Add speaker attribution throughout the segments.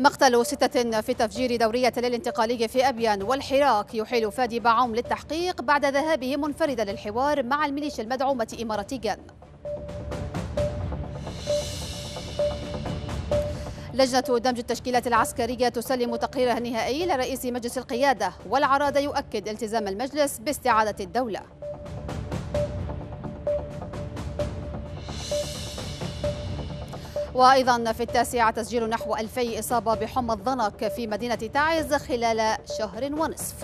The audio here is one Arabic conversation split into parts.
Speaker 1: مقتل ستة في تفجير دورية الانتقالي في أبيان والحراك يحيل فادي باعوم للتحقيق بعد ذهابه منفردا للحوار مع الميليشيا المدعومة إماراتيا لجنة دمج التشكيلات العسكرية تسلم تقريرها النهائي لرئيس مجلس القيادة والعرادة يؤكد التزام المجلس باستعادة الدولة وأيضا في التاسعة تسجيل نحو ألفي إصابة بحمى الضنك في مدينة تعز خلال شهر ونصف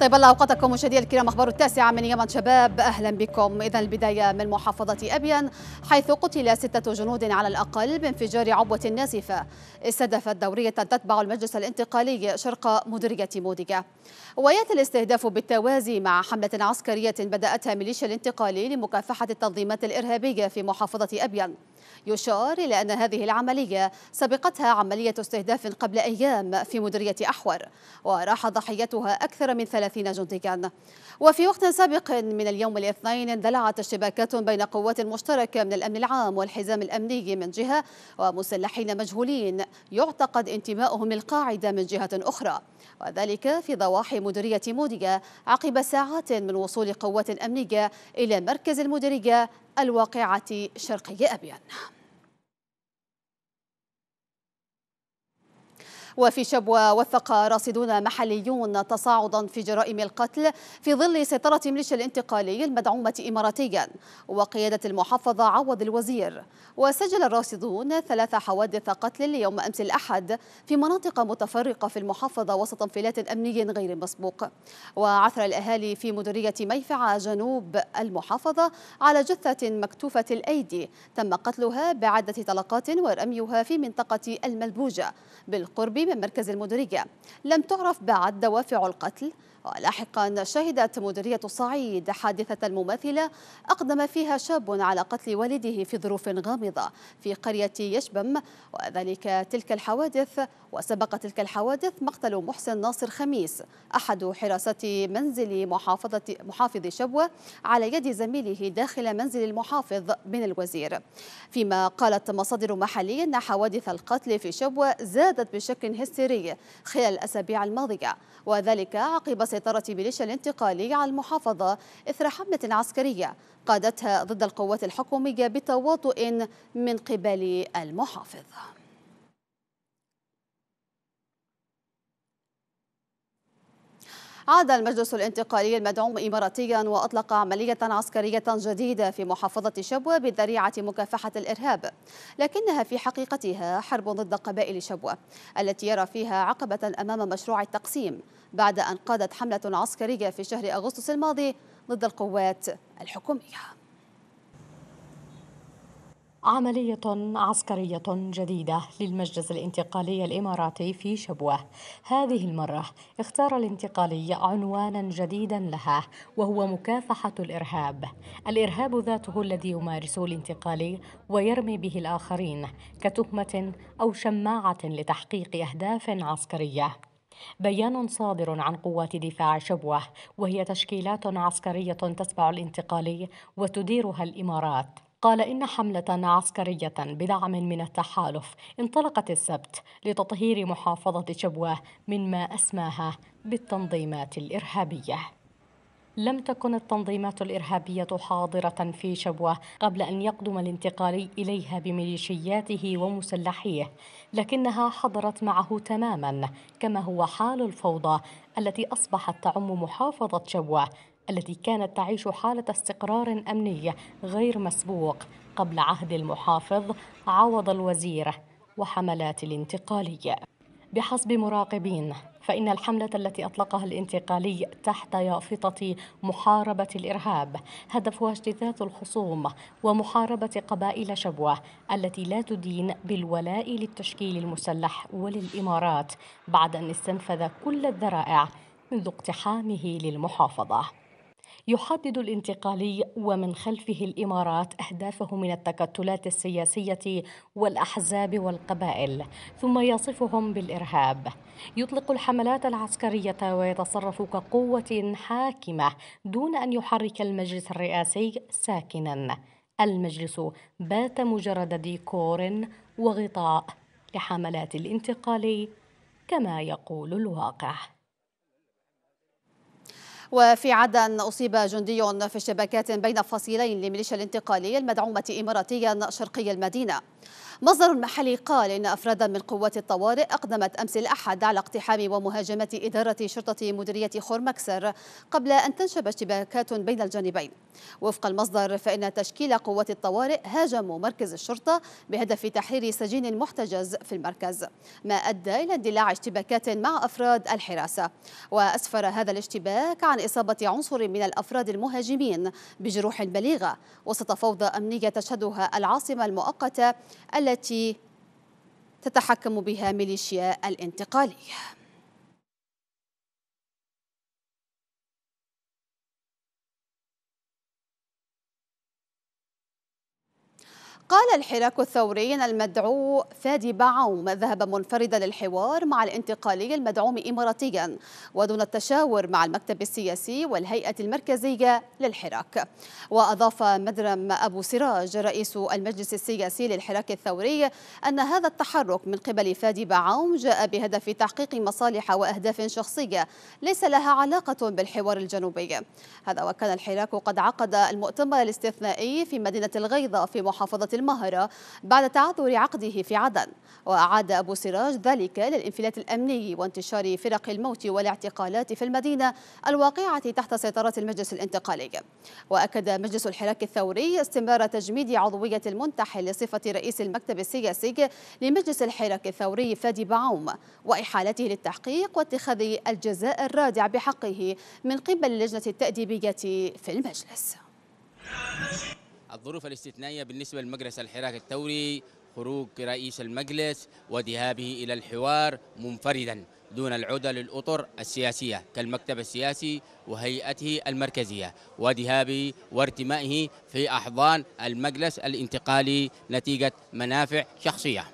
Speaker 1: طيب الله اوقاتكم مشاهدينا الكرام اخبار التاسعه من يمن شباب اهلا بكم اذا البدايه من محافظه ابين حيث قتل سته جنود على الاقل بانفجار عبوه ناسفه استهدفت دوريه تتبع المجلس الانتقالي شرق مديريه مودجا وياتي الاستهداف بالتوازي مع حمله عسكريه بداتها ميليشيا الانتقالي لمكافحه التنظيمات الارهابيه في محافظه ابين يشار إلى أن هذه العملية سبقتها عملية استهداف قبل أيام في مديرية أحور وراح ضحيتها أكثر من 30 جنديا وفي وقت سابق من اليوم الاثنين اندلعت اشتباكات بين قوات مشتركة من الأمن العام والحزام الأمني من جهة ومسلحين مجهولين يعتقد انتمائهم للقاعدة من جهة أخرى وذلك في ضواحي مديرية موديا عقب ساعات من وصول قوات أمنية إلى مركز المديرية الواقعة شرقي أبيان وفي شبوة وثق راصدون محليون تصاعدا في جرائم القتل في ظل سيطرة ميليشيا الانتقالي المدعومة إماراتيا وقيادة المحافظة عوض الوزير وسجل الراصدون ثلاث حوادث قتل يوم أمس الأحد في مناطق متفرقة في المحافظة وسط انفلات أمني غير مسبوق وعثر الأهالي في مديرية ميفع جنوب المحافظة على جثة مكتوفة الأيدي تم قتلها بعدة طلقات ورميها في منطقة الملبوجة بالقرب من مركز المديرية لم تعرف بعد دوافع القتل ولاحقا شهدت مديرية صعيد حادثة مماثلة أقدم فيها شاب على قتل والده في ظروف غامضة في قرية يشبم وذلك تلك الحوادث وسبق تلك الحوادث مقتل محسن ناصر خميس أحد حراسة منزل محافظة محافظ شبوة على يد زميله داخل منزل المحافظ من الوزير فيما قالت مصادر محلية أن حوادث القتل في شبوة زادت بشكل هستيري خلال الأسابيع الماضية وذلك عقب سيطرة ميليشيا الانتقالي على المحافظة إثر حملة عسكرية قادتها ضد القوات الحكومية بتواطؤ من قبل المحافظ عاد المجلس الانتقالي المدعوم إماراتيا وأطلق عملية عسكرية جديدة في محافظة شبوة بذريعة مكافحة الإرهاب لكنها في حقيقتها حرب ضد قبائل شبوة التي يرى فيها عقبة أمام مشروع التقسيم بعد أن قادت حملة عسكرية في شهر أغسطس الماضي ضد القوات
Speaker 2: الحكومية عملية عسكرية جديدة للمجلس الانتقالي الإماراتي في شبوة هذه المرة اختار الانتقالي عنوانا جديدا لها وهو مكافحة الإرهاب الإرهاب ذاته الذي يمارسه الانتقالي ويرمي به الآخرين كتهمة أو شماعة لتحقيق أهداف عسكرية بيان صادر عن قوات دفاع شبوه وهي تشكيلات عسكريه تتبع الانتقالي وتديرها الامارات قال إن حملة عسكرية بدعم من التحالف انطلقت السبت لتطهير محافظة شبوة من ما أسماها بالتنظيمات الإرهابية لم تكن التنظيمات الإرهابية حاضرة في شبوة قبل أن يقدم الانتقالي إليها بميليشياته ومسلحيه لكنها حضرت معه تماما كما هو حال الفوضى التي أصبحت تعم محافظة شبوة التي كانت تعيش حالة استقرار أمني غير مسبوق قبل عهد المحافظ عوض الوزير وحملات الانتقالية بحسب مراقبين فإن الحملة التي أطلقها الانتقالي تحت يافطة محاربة الإرهاب هدفها اجتثاث الخصوم ومحاربة قبائل شبوة التي لا تدين بالولاء للتشكيل المسلح وللإمارات بعد أن استنفذ كل الذرائع منذ اقتحامه للمحافظة يحدد الانتقالي ومن خلفه الامارات اهدافه من التكتلات السياسيه والاحزاب والقبائل ثم يصفهم بالارهاب يطلق الحملات العسكريه ويتصرف كقوه حاكمه دون ان يحرك المجلس الرئاسي ساكنا المجلس بات مجرد ديكور وغطاء لحملات الانتقالي كما يقول الواقع
Speaker 1: وفي عدن أصيب جندي في اشتباكات بين فصيلين لميليشيا الانتقالية المدعومة إماراتيا شرقي المدينة مصدر محلي قال إن أفرادا من قوات الطوارئ أقدمت أمس الأحد على اقتحام ومهاجمة إدارة شرطة مديرية خورمكسر قبل أن تنشب اشتباكات بين الجانبين وفق المصدر فإن تشكيل قوات الطوارئ هاجموا مركز الشرطة بهدف تحرير سجين محتجز في المركز ما أدى إلى اندلاع اشتباكات مع أفراد الحراسة وأسفر هذا الاشتباك عن إصابة عنصر من الأفراد المهاجمين بجروح بليغة وسط فوضى أمنية تشهدها العاصمة المؤقتة التي تتحكم بها ميليشيا الانتقاليه قال الحراك الثوري أن المدعو فادي بعوم ذهب منفردا للحوار مع الانتقالي المدعوم إماراتيا ودون التشاور مع المكتب السياسي والهيئة المركزية للحراك وأضاف مدرم أبو سراج رئيس المجلس السياسي للحراك الثوري أن هذا التحرك من قبل فادي بعوم جاء بهدف تحقيق مصالح وأهداف شخصية ليس لها علاقة بالحوار الجنوبي هذا وكان الحراك قد عقد المؤتمر الاستثنائي في مدينة الغيضة في محافظة المهرة بعد تعذر عقده في عدن وأعاد أبو سراج ذلك للانفلات الأمني وانتشار فرق الموت والاعتقالات في المدينة الواقعة تحت سيطرة المجلس الانتقالي وأكد مجلس الحراك الثوري استمرار تجميد عضوية المنتحل لصفة رئيس المكتب السياسي لمجلس الحراك الثوري فادي بعوم وإحالته للتحقيق واتخاذ الجزاء الرادع بحقه من قبل اللجنة التأديبية في المجلس
Speaker 3: الظروف الاستثنائية بالنسبة لمجلس الحراك الثوري خروج رئيس المجلس وذهابه إلى الحوار منفردا دون العودة للأطر السياسية كالمكتب السياسي وهيئته المركزية وذهابه وارتمائه في أحضان المجلس الانتقالي نتيجة منافع شخصية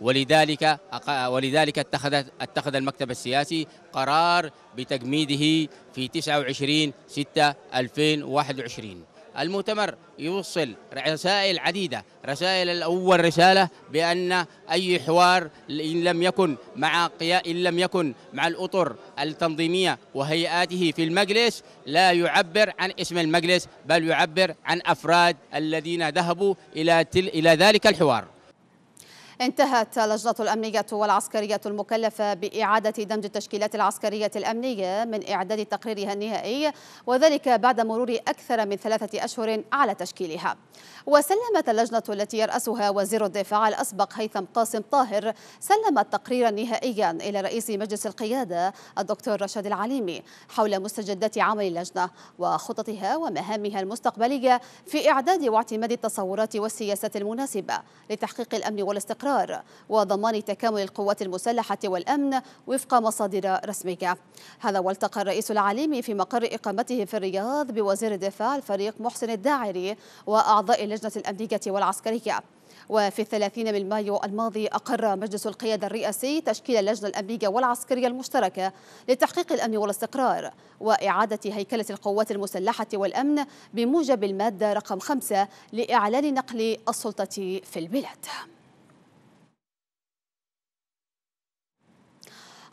Speaker 3: ولذلك ولذلك اتخذ اتخذ المكتب السياسي قرار بتجميده في 29 6 2021 المؤتمر يوصل رسائل عديدة رسائل الأول رسالة بأن أي حوار إن لم يكن مع إن لم يكن مع الأطر التنظيمية وهيئاته في المجلس لا يعبر عن اسم المجلس بل يعبر عن أفراد الذين ذهبوا إلى إلى ذلك الحوار
Speaker 1: انتهت اللجنة الأمنية والعسكرية المكلفة بإعادة دمج التشكيلات العسكرية الأمنية من إعداد تقريرها النهائي وذلك بعد مرور أكثر من ثلاثة أشهر على تشكيلها وسلمت اللجنة التي يرأسها وزير الدفاع الأسبق هيثم قاسم طاهر سلمت تقريرا نهائيا إلى رئيس مجلس القيادة الدكتور رشاد العليمي حول مستجدات عمل اللجنة وخططها ومهامها المستقبلية في إعداد واعتماد التصورات والسياسات المناسبة لتحقيق الأمن والاستقرار الاستقرار وضمان تكامل القوات المسلحة والأمن وفق مصادر رسمية هذا والتقى الرئيس العليمي في مقر إقامته في الرياض بوزير الدفاع الفريق محسن الداعري وأعضاء اللجنة الأمنية والعسكرية وفي الثلاثين من مايو الماضي أقر مجلس القيادة الرئاسي تشكيل اللجنة الأمنية والعسكرية المشتركة لتحقيق الأمن والاستقرار وإعادة هيكلة القوات المسلحة والأمن بموجب المادة رقم خمسة لإعلان نقل السلطة في البلاد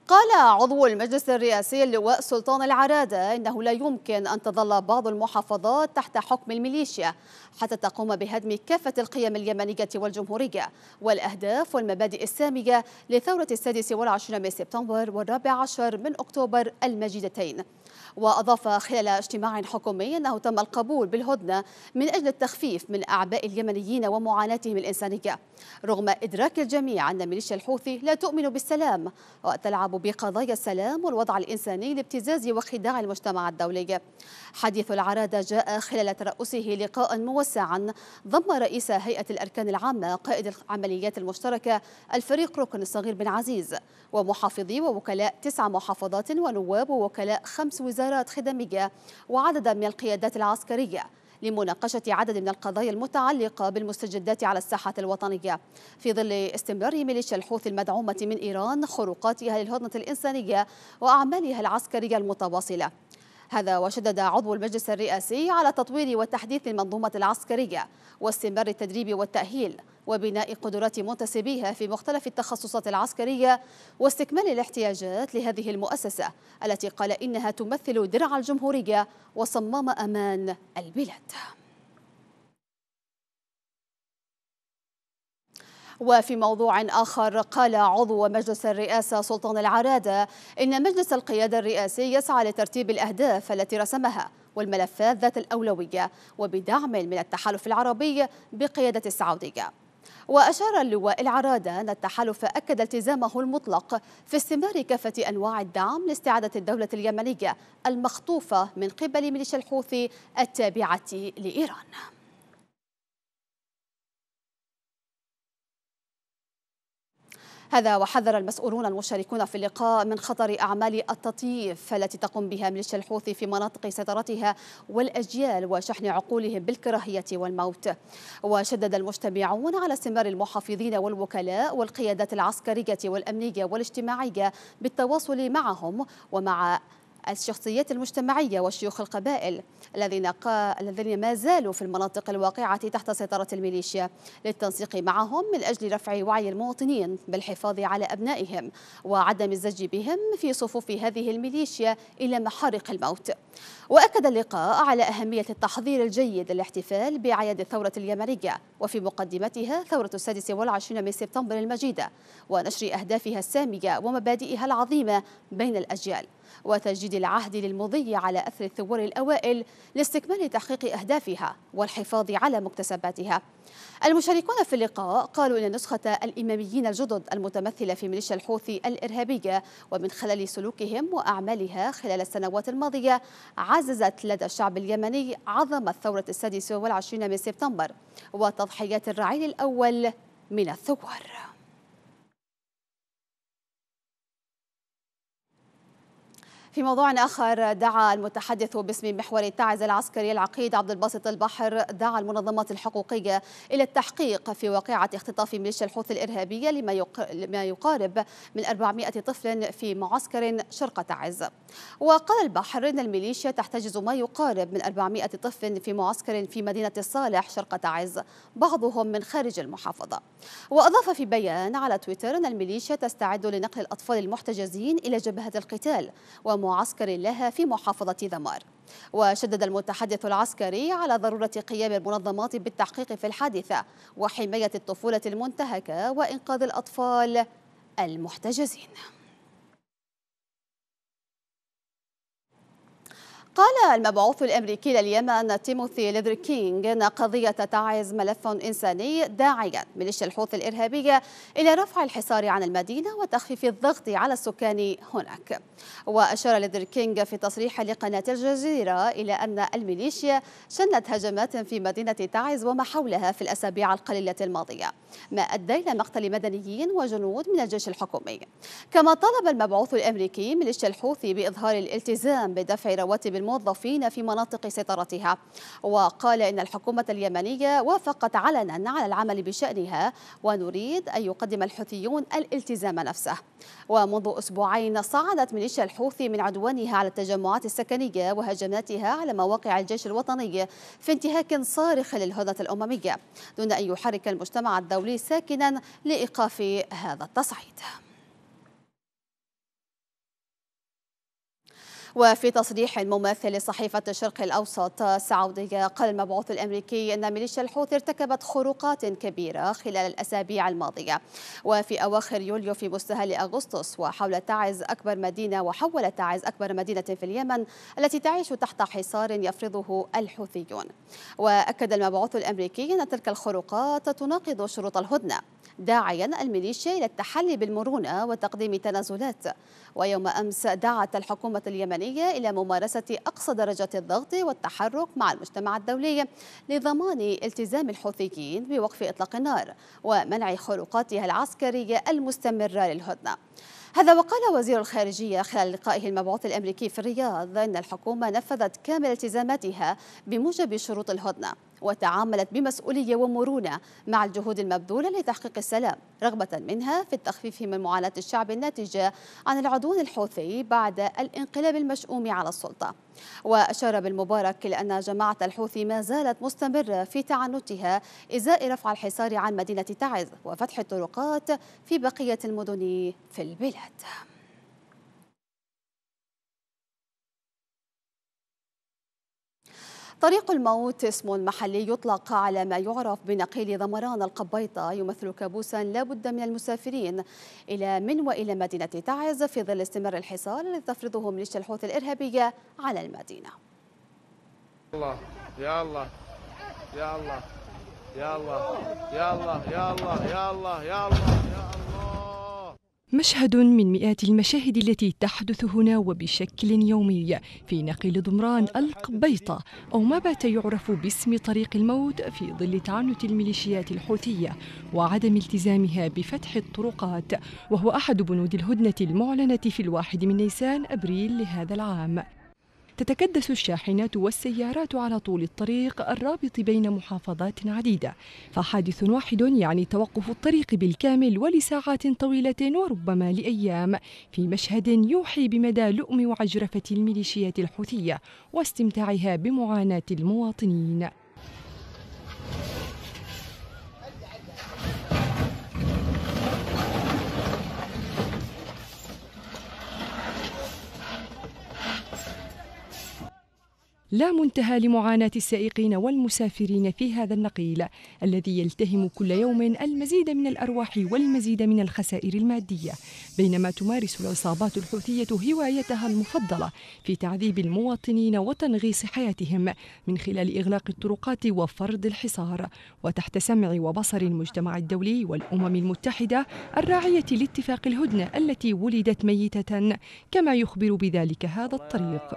Speaker 1: قال عضو المجلس الرئاسي اللواء سلطان العرادة إنه لا يمكن أن تظل بعض المحافظات تحت حكم الميليشيا حتى تقوم بهدم كافة القيم اليمنية والجمهورية والأهداف والمبادئ السامية لثورة السادس والعشرين من سبتمبر والرابع عشر من أكتوبر المجيدتين وأضاف خلال اجتماع حكومي أنه تم القبول بالهدنة من أجل التخفيف من أعباء اليمنيين ومعاناتهم الإنسانية رغم إدراك الجميع أن ميليشيا الحوثي لا تؤمن بالسلام وتلعب بقضايا السلام والوضع الإنساني لابتزاز وخداع المجتمع الدولي حديث العرادة جاء خلال ترأسه لقاء موسعا ضم رئيس هيئة الأركان العامة قائد العمليات المشتركة الفريق ركن الصغير بن عزيز ومحافظي ووكلاء تسع محافظات ونواب ووكلاء خمس وزارات خدمية وعددا من القيادات العسكرية لمناقشة عدد من القضايا المتعلقة بالمستجدات على الساحة الوطنية في ظل استمرار ميليشيا الحوثي المدعومة من إيران خروقاتها للهضنة الإنسانية وأعمالها العسكرية المتواصلة هذا وشدد عضو المجلس الرئاسي على تطوير وتحديث المنظومة العسكرية واستمرار التدريب والتأهيل وبناء قدرات منتسبيها في مختلف التخصصات العسكرية واستكمال الاحتياجات لهذه المؤسسة التي قال إنها تمثل درع الجمهورية وصمام أمان البلاد وفي موضوع آخر قال عضو مجلس الرئاسة سلطان العرادة إن مجلس القيادة الرئاسي يسعى لترتيب الأهداف التي رسمها والملفات ذات الأولوية وبدعم من التحالف العربي بقيادة السعودية وأشار اللواء العرادة أن التحالف أكد التزامه المطلق في استمرار كافة أنواع الدعم لاستعادة الدولة اليمنية المخطوفة من قبل ميليشيا الحوثي التابعة لإيران هذا وحذر المسؤولون المشاركون في اللقاء من خطر أعمال التطييف التي تقوم بها ميليشيا الحوثي في مناطق سيطرتها والأجيال وشحن عقولهم بالكراهية والموت وشدد المجتمعون على استمرار المحافظين والوكلاء والقيادات العسكرية والأمنية والاجتماعية بالتواصل معهم ومع الشخصيات المجتمعية وشيوخ القبائل الذين, قا... الذين ما زالوا في المناطق الواقعة تحت سيطرة الميليشيا للتنسيق معهم من أجل رفع وعي المواطنين بالحفاظ على أبنائهم وعدم الزج بهم في صفوف هذه الميليشيا إلى محارق الموت وأكد اللقاء على أهمية التحضير الجيد للاحتفال بأعياد الثورة اليمنية وفي مقدمتها ثورة السادس والعشرين من سبتمبر المجيدة ونشر أهدافها السامية ومبادئها العظيمة بين الأجيال وتجديد العهد للمضي على أثر الثوار الأوائل لاستكمال تحقيق أهدافها والحفاظ على مكتسباتها المشاركون في اللقاء قالوا إن نسخة الإماميين الجدد المتمثلة في ميليشيا الحوثي الإرهابية ومن خلال سلوكهم وأعمالها خلال السنوات الماضية عززت لدى الشعب اليمني عظمة ثورة السادس والعشرين من سبتمبر وتضحيات الرعيل الأول من الثوار في موضوع آخر دعا المتحدث باسم محور التعز العسكري العقيد عبد الباسط البحر دعا المنظمات الحقوقية إلى التحقيق في واقعة اختطاف ميليشيا الحوثي الإرهابية لما يقارب من 400 طفل في معسكر شرق تعز وقال البحر إن الميليشيا تحتجز ما يقارب من 400 طفل في معسكر في مدينة الصالح شرق تعز بعضهم من خارج المحافظة وأضاف في بيان على تويتر أن الميليشيا تستعد لنقل الأطفال المحتجزين إلى جبهة القتال وم معسكر لها في محافظة ذمار وشدد المتحدث العسكري على ضرورة قيام المنظمات بالتحقيق في الحادثة وحماية الطفولة المنتهكة وإنقاذ الأطفال المحتجزين قال المبعوث الأمريكي لليمن تيموثي ليدركينغ أن قضية تعز ملف إنساني داعيا ميليشيا الحوثي الإرهابية إلى رفع الحصار عن المدينة وتخفيف الضغط على السكان هناك وأشار ليدركينغ في تصريح لقناة الجزيرة إلى أن الميليشيا شنت هجمات في مدينة تعز وما حولها في الأسابيع القليلة الماضية ما أدى إلى مقتل مدنيين وجنود من الجيش الحكومي كما طلب المبعوث الأمريكي ميليشيا الحوثي بإظهار الالتزام بدفع رواتب الموظفين في مناطق سيطرتها وقال إن الحكومة اليمنية وافقت علنا على العمل بشأنها ونريد أن يقدم الحوثيون الالتزام نفسه ومنذ أسبوعين صعدت ميليشيا الحوثي من عدوانها على التجمعات السكنية وهجماتها على مواقع الجيش الوطني في انتهاك صارخ للهدنة الأممية دون أن يحرك المجتمع الدولي ساكنا لإيقاف هذا التصعيد وفي تصريح مماثل لصحيفة الشرق الأوسط السعودية قال المبعوث الأمريكي أن ميليشيا الحوثي ارتكبت خروقات كبيرة خلال الأسابيع الماضية وفي أواخر يوليو في مستهل أغسطس وحول تعز أكبر مدينة وحول تعز أكبر مدينة في اليمن التي تعيش تحت حصار يفرضه الحوثيون وأكد المبعوث الأمريكي أن تلك الخروقات تناقض شروط الهدنة داعيا الميليشيا إلى التحلي بالمرونة وتقديم تنازلات ويوم أمس دعت الحكومة اليمنية الإيرانية إلى ممارسة أقصى درجة الضغط والتحرك مع المجتمع الدولي لضمان التزام الحوثيين بوقف إطلاق النار ومنع خروقاتها العسكرية المستمرة للهدنة هذا وقال وزير الخارجية خلال لقائه المبعوث الأمريكي في الرياض أن الحكومة نفذت كامل التزاماتها بموجب شروط الهدنة وتعاملت بمسؤولية ومرونة مع الجهود المبذولة لتحقيق السلام رغبة منها في التخفيف من معاناة الشعب الناتجة عن العدوان الحوثي بعد الانقلاب المشؤوم على السلطة وأشار بالمبارك لأن جماعة الحوثي ما زالت مستمرة في تعنتها إزاء رفع الحصار عن مدينة تعز وفتح الطرقات في بقية المدن في البلاد طريق الموت اسم محلي يطلق على ما يعرف بنقيل ضمران القبيطة يمثل كابوسا لا بد من المسافرين إلى من وإلى مدينة تعز في ظل استمرار الحصار الذي تفرضه ميليشيا الحوثي الإرهابية على المدينة
Speaker 4: الله يا الله يا الله يا الله يا الله يا الله يا الله يا الله
Speaker 5: مشهد من مئات المشاهد التي تحدث هنا وبشكل يومي في نقل ضمران القبيطة أو ما بات يعرف باسم طريق الموت في ظل تعنت الميليشيات الحوثية وعدم التزامها بفتح الطرقات وهو أحد بنود الهدنة المعلنة في الواحد من نيسان أبريل لهذا العام تتكدس الشاحنات والسيارات على طول الطريق الرابط بين محافظات عديدة فحادث واحد يعني توقف الطريق بالكامل ولساعات طويلة وربما لأيام في مشهد يوحي بمدى لؤم وعجرفة الميليشيات الحوثية واستمتاعها بمعاناة المواطنين لا منتهى لمعاناة السائقين والمسافرين في هذا النقيل الذي يلتهم كل يوم المزيد من الأرواح والمزيد من الخسائر المادية بينما تمارس العصابات الحوثية هوايتها المفضلة في تعذيب المواطنين وتنغيص حياتهم من خلال إغلاق الطرقات وفرض الحصار وتحت سمع وبصر المجتمع الدولي والأمم المتحدة الراعية لاتفاق الهدنة التي ولدت ميتة كما يخبر بذلك هذا الطريق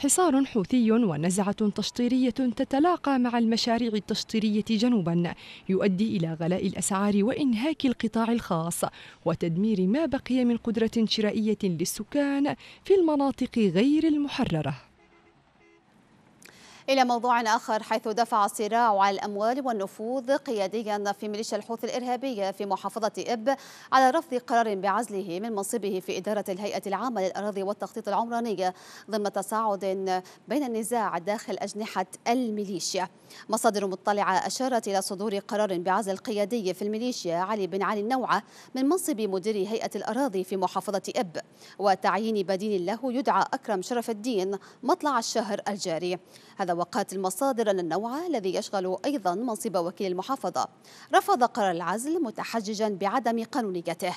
Speaker 5: حصار حوثي ونزعة تشطيرية تتلاقى مع المشاريع التشطيرية جنوبا يؤدي إلى غلاء الأسعار وإنهاك القطاع الخاص وتدمير ما بقي من قدرة شرائية للسكان في المناطق غير المحررة
Speaker 1: إلى موضوع آخر حيث دفع صراع على الأموال والنفوذ قياديا في ميليشيا الحوثي الإرهابية في محافظة إب على رفض قرار بعزله من منصبه في إدارة الهيئة العامة للأراضي والتخطيط العمرانية ضمن تصاعد بين النزاع داخل أجنحة الميليشيا مصادر مطلعة أشارت إلى صدور قرار بعزل قيادي في الميليشيا علي بن علي النوعة من منصب مدير هيئة الأراضي في محافظة إب وتعيين بديل له يدعى أكرم شرف الدين مطلع الشهر الجاري هذا وقعت المصادر أن النوع الذي يشغل أيضا منصب وكيل المحافظة رفض قرار العزل متحججا بعدم قانونيته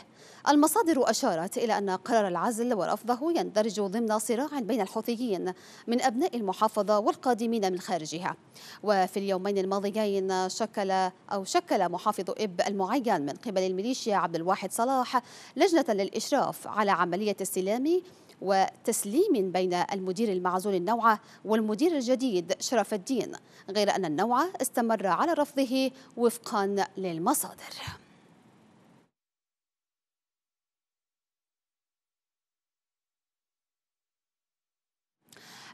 Speaker 1: المصادر أشارت إلى أن قرار العزل ورفضه يندرج ضمن صراع بين الحوثيين من أبناء المحافظة والقادمين من خارجها وفي اليومين الماضيين شكل أو شكل محافظ إب المعين من قبل الميليشيا عبد الواحد صلاح لجنة للإشراف على عملية السلام وتسليم بين المدير المعزول النوعة والمدير الجديد شرف الدين غير أن النوعة استمر على رفضه وفقا للمصادر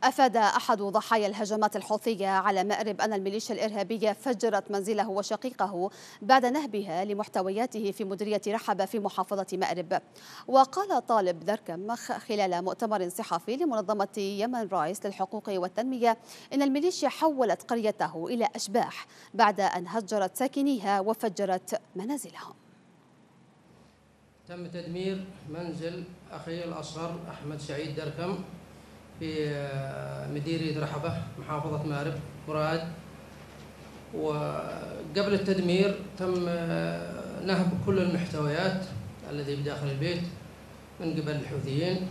Speaker 1: أفاد أحد ضحايا الهجمات الحوثية على مأرب أن الميليشيا الإرهابية فجرت منزله وشقيقه بعد نهبها لمحتوياته في مديرية رحبة في محافظة مأرب وقال طالب دركم خلال مؤتمر صحفي لمنظمة يمن رايس للحقوق والتنمية إن الميليشيا حولت قريته إلى أشباح بعد أن هجرت ساكنيها وفجرت منازلهم
Speaker 6: تم تدمير منزل أخي الأصغر أحمد سعيد دركم في آه، مديرية رحبة محافظة مارب مراد وقبل التدمير تم آه، نهب كل المحتويات الذي بداخل البيت من قبل الحوثيين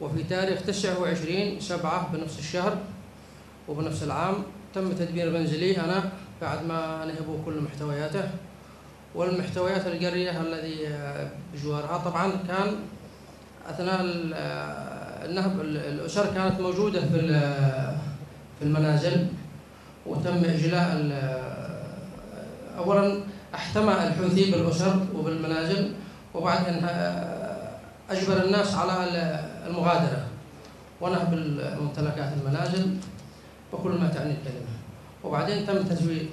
Speaker 6: وفي تاريخ 29 سبعة بنفس الشهر وبنفس العام تم تدمير منزلي أنا بعد ما نهبوا كل محتوياته والمحتويات القرية الذي آه، بجوارها طبعا كان أثناء النهب الأسر كانت موجودة في في المنازل وتم إجلاء أولا احتمى الحوثي بالأسر وبالمنازل وبعد أن آه، أجبر الناس على المغادرة ونهب ممتلكات المنازل وكل ما تعني الكلمة وبعدين تم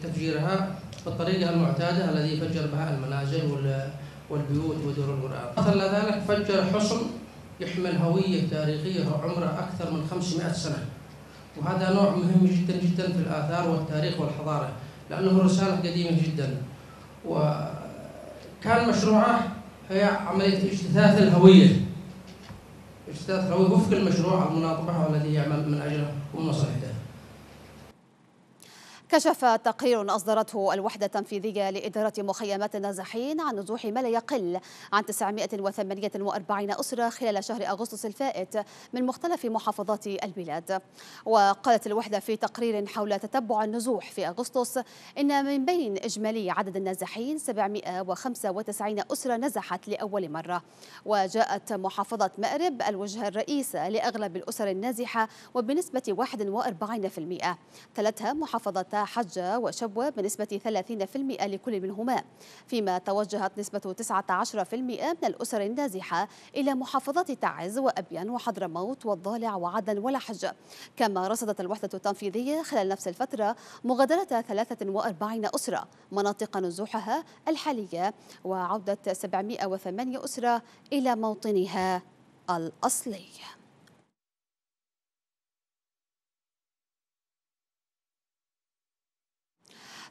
Speaker 6: تفجيرها بالطريقة المعتادة الذي فجر بها المنازل والبيوت ودور القرآن مثل ذلك فجر حصن يحمل هوية تاريخية عمرها أكثر من 500 سنة وهذا نوع مهم جدا جدا في الآثار والتاريخ والحضارة لأنه رسالة قديمة جدا وكان مشروعه هي عملية اجتثاث الهوية اجتثاث الهوية وفق المشروع المناطبة والذي يعمل من أجله ومن مصلحته
Speaker 1: كشف تقرير أصدرته الوحدة التنفيذية لإدارة مخيمات النازحين عن نزوح ما لا يقل عن 948 أسرة خلال شهر أغسطس الفائت من مختلف محافظات البلاد وقالت الوحدة في تقرير حول تتبع النزوح في أغسطس إن من بين إجمالي عدد النازحين 795 أسرة نزحت لأول مرة وجاءت محافظة مأرب الوجهة الرئيسة لأغلب الأسر النازحة وبنسبة 41% تلتها محافظة حجة وشبوة بنسبة 30% لكل منهما فيما توجهت نسبة 19% من الأسر النازحة إلى محافظات تعز وأبيان وحضرموت والضالع وعدن والحجة كما رصدت الوحدة التنفيذية خلال نفس الفترة مغادرة 43 أسرة مناطق نزوحها الحالية وعودة 708 أسرة إلى موطنها الأصلي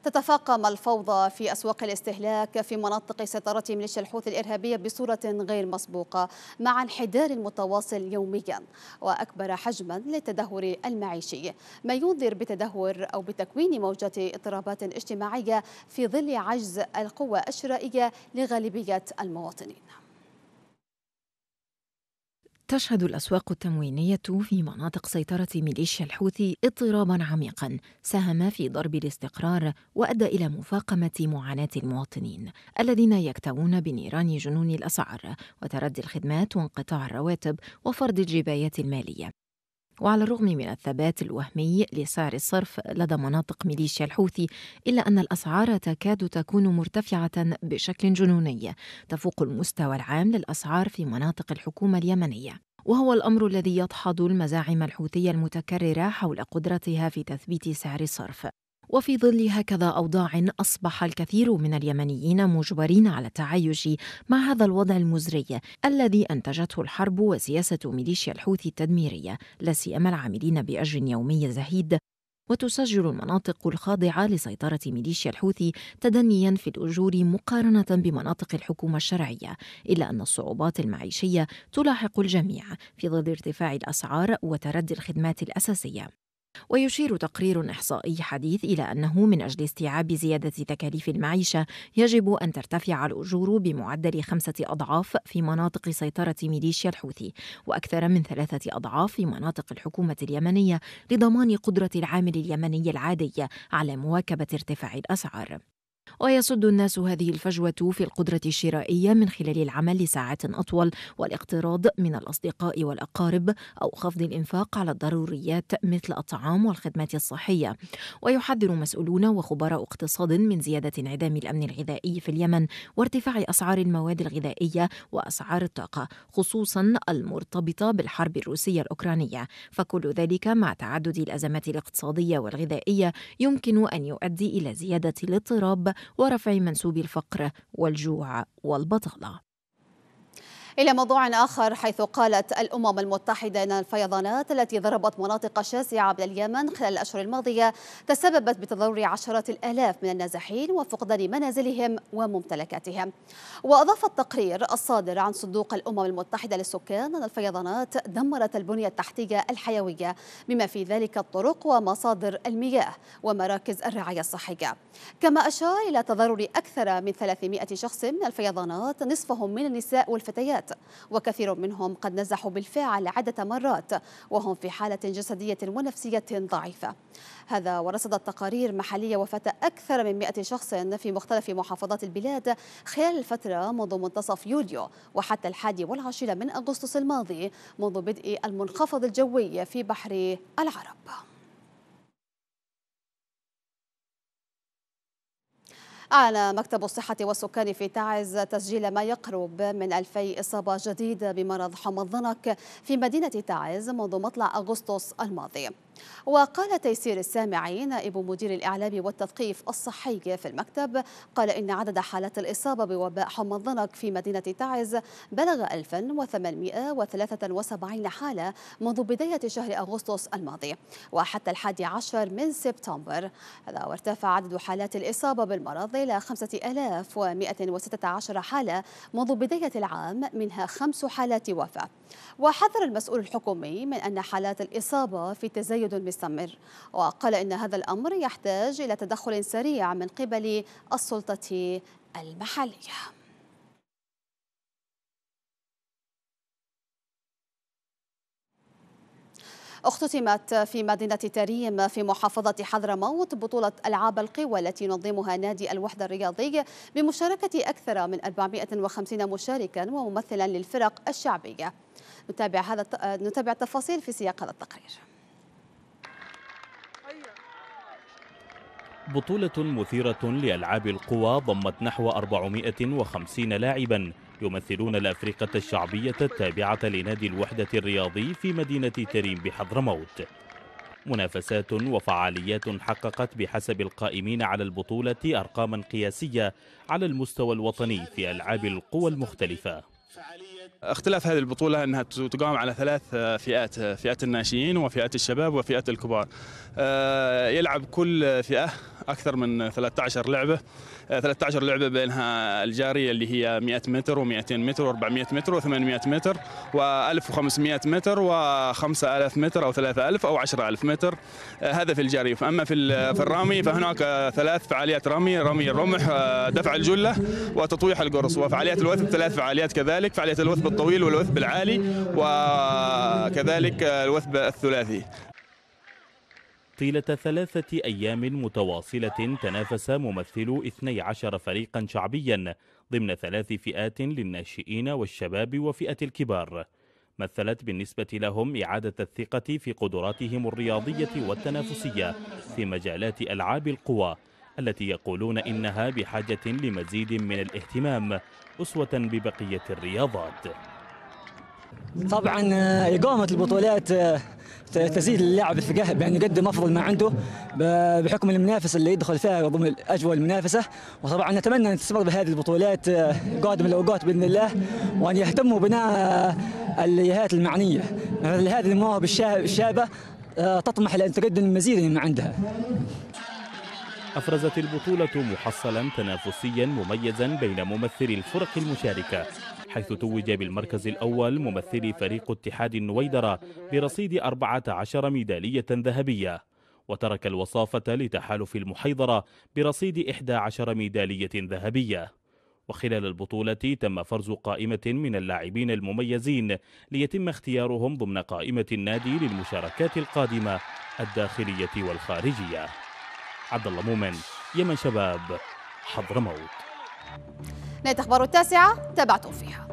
Speaker 1: تتفاقم الفوضى في أسواق الاستهلاك في مناطق سيطرة ميليشيا الحوثي الإرهابية بصورة غير مسبوقة مع انحدار متواصل يوميا وأكبر حجما للتدهور المعيشي ما ينذر بتدهور أو بتكوين موجة اضطرابات اجتماعية في ظل عجز القوى الشرائية لغالبية المواطنين
Speaker 4: تشهد الأسواق التموينية في مناطق سيطرة ميليشيا الحوثي اضطرابا عميقا ساهم في ضرب الاستقرار وأدى إلى مفاقمة معاناة المواطنين الذين يكتوون بنيران جنون الأسعار وتردي الخدمات وانقطاع الرواتب وفرض الجبايات المالية وعلى الرغم من الثبات الوهمي لسعر الصرف لدى مناطق ميليشيا الحوثي إلا أن الأسعار تكاد تكون مرتفعة بشكل جنوني تفوق المستوى العام للأسعار في مناطق الحكومة اليمنية وهو الأمر الذي يدحض المزاعم الحوثية المتكررة حول قدرتها في تثبيت سعر الصرف وفي ظل هكذا أوضاع أصبح الكثير من اليمنيين مجبرين على التعايش مع هذا الوضع المزري الذي أنتجته الحرب وسياسة ميليشيا الحوثي التدميرية لا سيما العاملين بأجر يومي زهيد وتسجل المناطق الخاضعة لسيطرة ميليشيا الحوثي تدنيا في الأجور مقارنة بمناطق الحكومة الشرعية إلا أن الصعوبات المعيشية تلاحق الجميع في ظل ارتفاع الأسعار وتردي الخدمات الأساسية ويشير تقرير إحصائي حديث إلى أنه من أجل استيعاب زيادة تكاليف المعيشة يجب أن ترتفع الأجور بمعدل خمسة أضعاف في مناطق سيطرة ميليشيا الحوثي وأكثر من ثلاثة أضعاف في مناطق الحكومة اليمنية لضمان قدرة العامل اليمني العادي على مواكبة ارتفاع الأسعار ويسد الناس هذه الفجوة في القدرة الشرائية من خلال العمل لساعات أطول والاقتراض من الأصدقاء والأقارب أو خفض الإنفاق على الضروريات مثل الطعام والخدمات الصحية ويحذر مسؤولون وخبراء اقتصاد من زيادة انعدام الأمن الغذائي في اليمن وارتفاع أسعار المواد الغذائية وأسعار الطاقة خصوصا المرتبطة بالحرب الروسية الأوكرانية فكل ذلك مع تعدد الأزمات الاقتصادية والغذائية يمكن أن يؤدي إلى زيادة الاضطراب ورفع منسوب الفقر والجوع والبطاله
Speaker 1: إلى موضوع آخر حيث قالت الأمم المتحدة أن الفيضانات التي ضربت مناطق شاسعة اليمن خلال الأشهر الماضية تسببت بتضرر عشرات الآلاف من النازحين وفقدان منازلهم وممتلكاتهم وأضاف التقرير الصادر عن صندوق الأمم المتحدة للسكان أن الفيضانات دمرت البنية التحتية الحيوية بما في ذلك الطرق ومصادر المياه ومراكز الرعاية الصحية كما أشار إلى تضرر أكثر من 300 شخص من الفيضانات نصفهم من النساء والفتيات الحالات وكثير منهم قد نزحوا بالفعل عدة مرات وهم في حالة جسدية ونفسية ضعيفة هذا ورصدت تقارير محلية وفاة أكثر من 100 شخص في مختلف محافظات البلاد خلال الفترة منذ منتصف يوليو وحتى الحادي والعشرين من أغسطس الماضي منذ بدء المنخفض الجوي في بحر العرب أعلن مكتب الصحة والسكان في تعز تسجيل ما يقرب من 2000 إصابة جديدة بمرض حمى الضنك في مدينة تعز منذ مطلع أغسطس الماضي وقال تيسير السامعي نائب مدير الإعلام والتثقيف الصحي في المكتب قال إن عدد حالات الإصابة بوباء حمى الضنك في مدينة تعز بلغ 1873 حالة منذ بداية شهر أغسطس الماضي وحتى الحادي عشر من سبتمبر هذا وارتفع عدد حالات الإصابة بالمرض إلى 5116 حالة منذ بداية العام منها خمس حالات وفاة وحذر المسؤول الحكومي من أن حالات الإصابة في تزايد تقييد مستمر وقال إن هذا الأمر يحتاج إلى تدخل سريع من قبل السلطة المحلية اختتمت في مدينة تريم في محافظة حضرموت بطولة ألعاب القوى التي ينظمها نادي الوحدة الرياضي بمشاركة أكثر من 450 مشاركا وممثلا للفرق الشعبية نتابع, هذا نتابع التفاصيل في سياق هذا التقرير
Speaker 3: بطولة مثيرة لألعاب القوى ضمت نحو 450 لاعبا يمثلون الأفريقة الشعبية التابعة لنادي الوحدة الرياضي في مدينة تريم بحضرموت منافسات وفعاليات حققت بحسب القائمين على البطولة أرقاما قياسية على المستوى الوطني في ألعاب القوى المختلفة اختلاف هذه البطولة أنها تقام على ثلاث آه، فئات آه، فئة الناشئين وفئات الشباب وفئة الكبار آه، يلعب كل فئة أكثر من 13 لعبة 13 لعبه بينها الجاريه اللي هي 100 متر و200 متر و400 متر و800 متر و1500 متر و5000 متر او 3000 او 10000 متر آه، هذا في الجري اما في في فهناك ثلاث فعاليات رمي رمي الرمح آه، دفع الجله وتطويح القرص وفعاليات الوثب ثلاث فعاليات كذلك فعاليه الوثب الطويل والوثب العالي وكذلك الوثب الثلاثي طيلة ثلاثة أيام متواصلة تنافس ممثلو 12 فريقا شعبيا ضمن ثلاث فئات للناشئين والشباب وفئة الكبار مثلت بالنسبة لهم إعادة الثقة في قدراتهم الرياضية والتنافسية في مجالات ألعاب القوى التي يقولون إنها بحاجة لمزيد من الاهتمام أسوة ببقية الرياضات
Speaker 5: طبعا آه، إقامة البطولات آه، تزيد اللاعب الثقه بان يقدم افضل ما عنده بحكم المنافسه اللي يدخل فيها ضمن اجواء المنافسه وطبعا نتمنى ان تستمر بهذه البطولات آه، قادم الاوقات باذن الله وان يهتموا بناء الجهات المعنيه مثل هذه المواهب الشابه تطمح لان تقدم المزيد مما عندها.
Speaker 3: أفرزت البطولة محصلا تنافسيا مميزا بين ممثلي الفرق المشاركة حيث توج بالمركز الأول ممثلي فريق اتحاد النويدرة برصيد 14 ميدالية ذهبية وترك الوصافة لتحالف المحيضرة برصيد 11 ميدالية ذهبية وخلال البطولة تم فرز قائمة من اللاعبين المميزين ليتم اختيارهم ضمن قائمة النادي للمشاركات القادمة الداخلية والخارجية عبد الله مومن يمن شباب حضرموت
Speaker 1: نهاية أخبار التاسعة تابعتم فيها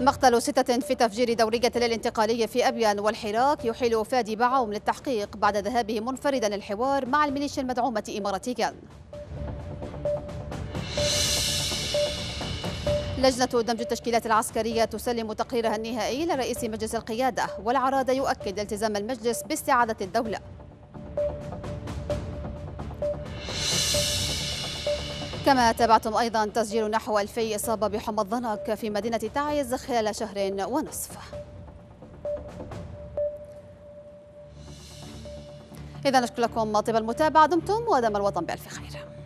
Speaker 1: مقتل ستة في تفجير دورية الانتقالية في أبيان والحراك يحيل فادي بعوم للتحقيق بعد ذهابه منفردا للحوار مع الميليشيا المدعومة إماراتيا لجنة دمج التشكيلات العسكرية تسلم تقريرها النهائي لرئيس مجلس القيادة والعراضة يؤكد التزام المجلس باستعادة الدولة كما تابعتم أيضا تسجيل نحو ألفي إصابة بحمى الضنك في مدينة تعز خلال شهر ونصف إذا نشكركم طيب المتابعة دمتم ودم الوطن بألف خير